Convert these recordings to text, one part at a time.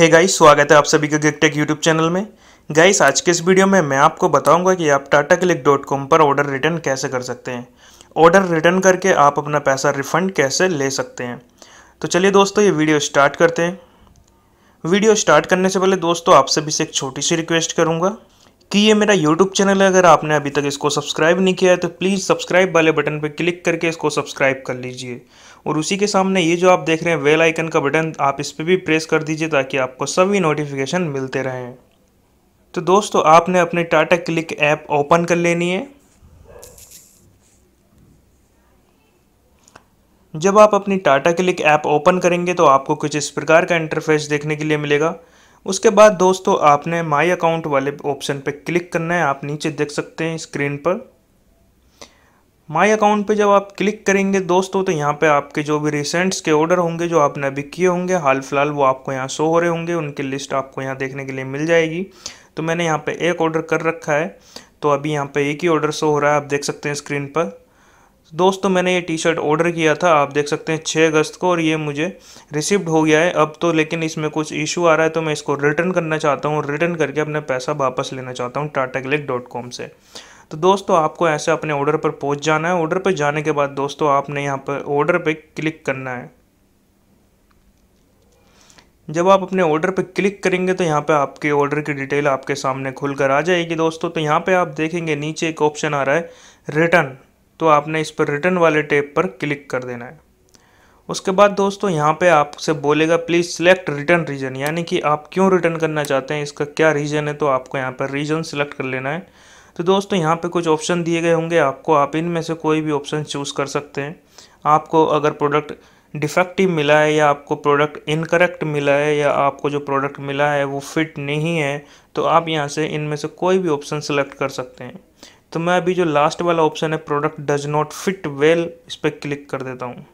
हे hey guys स्वागत है आप सभी का गिकटेक यूट्यूब चैनल में गाइस आज के इस वीडियो में मैं आपको बताऊंगा कि आप टाटा क्लिक डॉट कॉम पर ऑर्डर रिटर्न कैसे कर सकते हैं ऑर्डर रिटर्न करके आप अपना पैसा रिफंड कैसे ले सकते हैं तो चलिए दोस्तों ये वीडियो स्टार्ट करते हैं वीडियो स्टार्ट करने से पहले दोस्तों आप सभी से एक छोटी सी रिक्वेस्ट करूँगा कि ये मेरा यूट्यूब चैनल है अगर आपने अभी तक इसको सब्सक्राइब नहीं किया है तो प्लीज़ सब्सक्राइब वाले बटन पर क्लिक करके इसको सब्सक्राइब कर लीजिए और उसी के सामने ये जो आप देख रहे हैं वेल आइकन का बटन आप इस पर भी प्रेस कर दीजिए ताकि आपको सभी नोटिफिकेशन मिलते रहें तो दोस्तों आपने अपने टाटा क्लिक ऐप ओपन कर लेनी है जब आप अपनी टाटा क्लिक ऐप ओपन करेंगे तो आपको कुछ इस प्रकार का इंटरफेस देखने के लिए मिलेगा उसके बाद दोस्तों आपने माई अकाउंट वाले ऑप्शन पर क्लिक करना है आप नीचे देख सकते हैं स्क्रीन पर माई अकाउंट पे जब आप क्लिक करेंगे दोस्तों तो यहाँ पे आपके जो भी रिसेंट्स के ऑर्डर होंगे जो आपने अभी किए होंगे हाल फिलहाल वो आपको यहाँ शो हो रहे होंगे उनकी लिस्ट आपको यहाँ देखने के लिए मिल जाएगी तो मैंने यहाँ पे एक ऑर्डर कर रखा है तो अभी यहाँ पे एक ही ऑर्डर शो हो रहा है आप देख सकते हैं स्क्रीन पर दोस्तों मैंने ये टी शर्ट ऑर्डर किया था आप देख सकते हैं छः अगस्त को और ये मुझे रिसिव्ड हो गया है अब तो लेकिन इसमें कुछ इशू आ रहा है तो मैं इसको रिटर्न करना चाहता हूँ रिटर्न करके अपना पैसा वापस लेना चाहता हूँ टाटा क्लिक डॉट कॉम से तो दोस्तों आपको ऐसे अपने ऑर्डर पर पहुँच जाना है ऑर्डर पर जाने के बाद दोस्तों आपने यहाँ पर ऑर्डर पर क्लिक करना है जब आप अपने ऑर्डर पर क्लिक करेंगे तो यहाँ पे आपके ऑर्डर की डिटेल आपके सामने खुलकर आ जाएगी दोस्तों तो यहाँ पे आप देखेंगे नीचे एक ऑप्शन आ रहा है रिटर्न तो आपने इस पर रिटर्न वाले टेप पर क्लिक कर देना है उसके बाद दोस्तों यहाँ पे आपसे बोलेगा प्लीज़ सिलेक्ट रिटर्न रीजन यानी कि आप क्यों रिटर्न करना चाहते हैं इसका क्या रीजन है तो आपको यहाँ पर रीजन सिलेक्ट कर लेना है तो दोस्तों यहाँ पे कुछ ऑप्शन दिए गए होंगे आपको आप इनमें से कोई भी ऑप्शन चूज़ कर सकते हैं आपको अगर प्रोडक्ट डिफेक्टिव मिला है या आपको प्रोडक्ट इनकरेक्ट मिला है या आपको जो प्रोडक्ट मिला है वो फिट नहीं है तो आप यहाँ से इनमें से कोई भी ऑप्शन सेलेक्ट कर सकते हैं तो मैं अभी जो लास्ट वाला ऑप्शन है product does not fit well इस पर क्लिक कर देता हूँ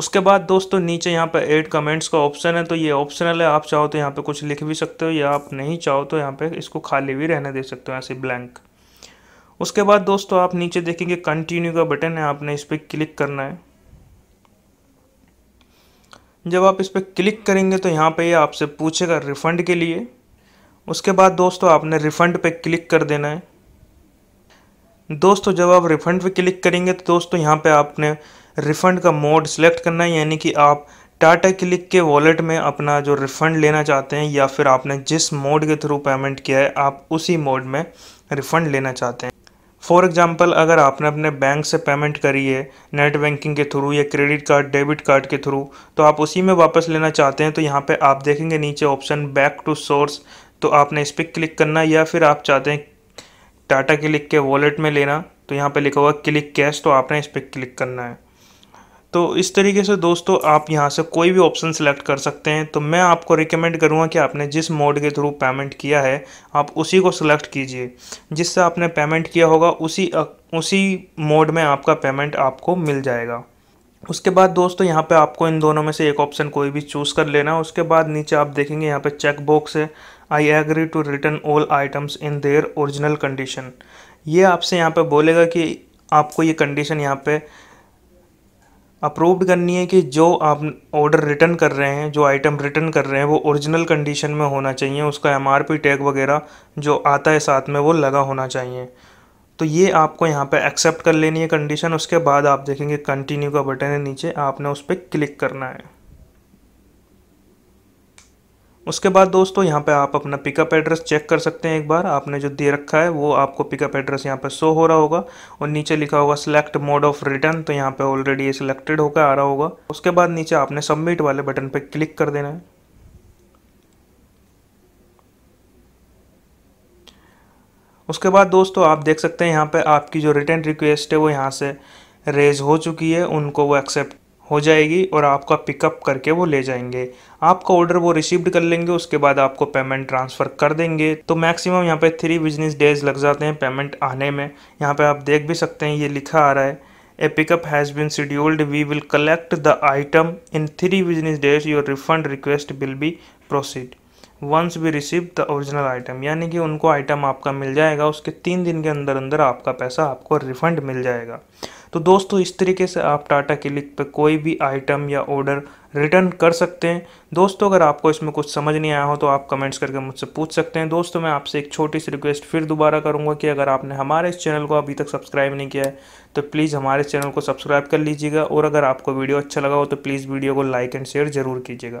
उसके बाद दोस्तों नीचे यहाँ पर एड कमेंट्स का ऑप्शन है तो ये ऑप्शनल है आप चाहो तो यहाँ पे कुछ लिख भी सकते हो या आप नहीं चाहो तो यहाँ पे इसको खाली भी रहने दे सकते हो ऐसे ब्लैंक उसके बाद दोस्तों आप नीचे देखेंगे कंटिन्यू का बटन है आपने इस पर क्लिक करना है जब आप इस पर क्लिक करेंगे तो यहाँ पे ये यह आपसे पूछेगा रिफंड के लिए उसके बाद दोस्तों आपने रिफ़ंड पे क्लिक कर देना है दोस्तों जब आप रिफ़ंड पे क्लिक करेंगे तो दोस्तों यहाँ पे आपने रिफ़ंड का मोड सेलेक्ट करना है यानी कि आप टाटा क्लिक के वॉलेट में अपना जो रिफ़ंड लेना चाहते हैं या फिर आपने जिस मोड के थ्रू पेमेंट किया है आप उसी मोड में रिफ़ंड लेना चाहते हैं फॉर एग्ज़ाम्पल अगर आपने अपने बैंक से पेमेंट करी है नेट बैंकिंग के थ्रू या क्रेडिट कार्ड डेबिट कार्ड के थ्रू तो आप उसी में वापस लेना चाहते हैं तो यहाँ पे आप देखेंगे नीचे ऑप्शन बैक टू सोर्स तो आपने इस पर क्लिक करना या फिर आप चाहते हैं टाटा क्लिक के वॉलेट में लेना तो यहाँ पे लिखा हुआ क्लिक कैश तो आपने इस पर क्लिक करना है तो इस तरीके से दोस्तों आप यहाँ से कोई भी ऑप्शन सेलेक्ट कर सकते हैं तो मैं आपको रिकमेंड करूँगा कि आपने जिस मोड के थ्रू पेमेंट किया है आप उसी को सिलेक्ट कीजिए जिससे आपने पेमेंट किया होगा उसी उसी मोड में आपका पेमेंट आपको मिल जाएगा उसके बाद दोस्तों यहाँ पे आपको इन दोनों में से एक ऑप्शन कोई भी चूज़ कर लेना है उसके बाद नीचे आप देखेंगे यहाँ पे चेक बॉक्स है I agree to return all items in their original condition ये आपसे यहाँ पे बोलेगा कि आपको ये कंडीशन यहाँ पे अप्रूव्ड करनी है कि जो आप ऑर्डर रिटर्न कर रहे हैं जो आइटम रिटर्न कर रहे हैं वो ओरिजिनल कंडीशन में होना चाहिए उसका एम टैग वगैरह जो आता है साथ में वो लगा होना चाहिए तो ये आपको यहाँ पे एक्सेप्ट कर लेनी है कंडीशन उसके बाद आप देखेंगे कंटिन्यू का बटन है नीचे आपने उस पर क्लिक करना है उसके बाद दोस्तों यहाँ पे आप अपना पिकअप एड्रेस चेक कर सकते हैं एक बार आपने जो दे रखा है वो आपको पिकअप एड्रेस यहाँ पे शो हो रहा होगा और नीचे लिखा होगा सिलेक्ट मोड ऑफ रिटर्न तो यहाँ पे ऑलरेडी ये सिलेक्टेड होकर आ रहा होगा उसके बाद नीचे आपने सबमिट वाले बटन पे क्लिक कर देना है उसके बाद दोस्तों आप देख सकते हैं यहाँ पर आपकी जो रिटर्न रिक्वेस्ट है वो यहाँ से रेज हो चुकी है उनको वो एक्सेप्ट हो जाएगी और आपका पिकअप करके वो ले जाएंगे आपका ऑर्डर वो रिसीव्ड कर लेंगे उसके बाद आपको पेमेंट ट्रांसफ़र कर देंगे तो मैक्सिमम यहाँ पे थ्री बिजनेस डेज लग जाते हैं पेमेंट आने में यहाँ पे आप देख भी सकते हैं ये लिखा आ रहा है a pickup has been scheduled we will collect the item in three business days your refund request will be proceed once we receive the original item यानी कि उनको आइटम आपका मिल जाएगा उसके तीन दिन के अंदर अंदर आपका पैसा आपको रिफंड मिल जाएगा तो दोस्तों इस तरीके से आप टाटा क्लिक पर कोई भी आइटम या ऑर्डर रिटर्न कर सकते हैं दोस्तों अगर आपको इसमें कुछ समझ नहीं आया हो तो आप कमेंट्स करके मुझसे पूछ सकते हैं दोस्तों मैं आपसे एक छोटी सी रिक्वेस्ट फिर दोबारा करूंगा कि अगर आपने हमारे इस चैनल को अभी तक सब्सक्राइब नहीं किया है तो प्लीज़ हमारे चैनल को सब्सक्राइब कर लीजिएगा और अगर आपको वीडियो अच्छा लगा हो तो प्लीज़ वीडियो को लाइक एंड शेयर ज़रूर कीजिएगा